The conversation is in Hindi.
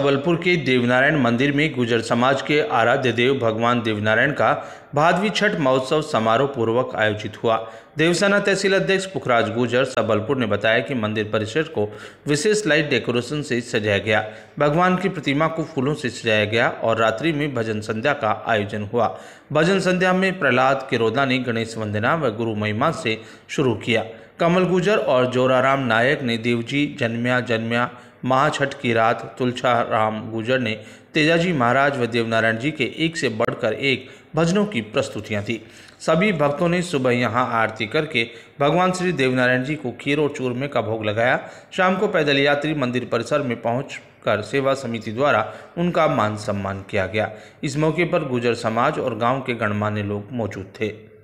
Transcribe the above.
जबलपुर के देवनारायण मंदिर में गुजर समाज के आराध्य देव भगवान देवनारायण का भादवी छठ महोत्सव समारोह पूर्वक आयोजित हुआ देवसेना तहसील अध्यक्ष पुखराज गुजर सबलपुर ने बताया कि मंदिर परिसर को विशेष लाइट डेकोरेशन से सजाया गया भगवान की प्रतिमा को फूलों से सजाया गया और रात्रि में भजन संध्या का आयोजन हुआ भजन संध्या में प्रहलाद किरोदा ने गणेश वंदना व गुरु महिमा से शुरू किया कमल गुजर और जोराराम नायक ने देवजी जन्म्या जन्म्या महाछठ की रात तुलछा राम गुजर ने तेजाजी महाराज व देवनारायण जी के एक से बढ़कर एक भजनों की प्रस्तुतियां थी सभी भक्तों ने सुबह यहां आरती करके भगवान श्री देवनारायण जी को खीर और चूरमे का भोग लगाया शाम को पैदल यात्री मंदिर परिसर में पहुंच कर सेवा समिति द्वारा उनका मान सम्मान किया गया इस मौके पर गुजर समाज और गांव के गणमान्य लोग मौजूद थे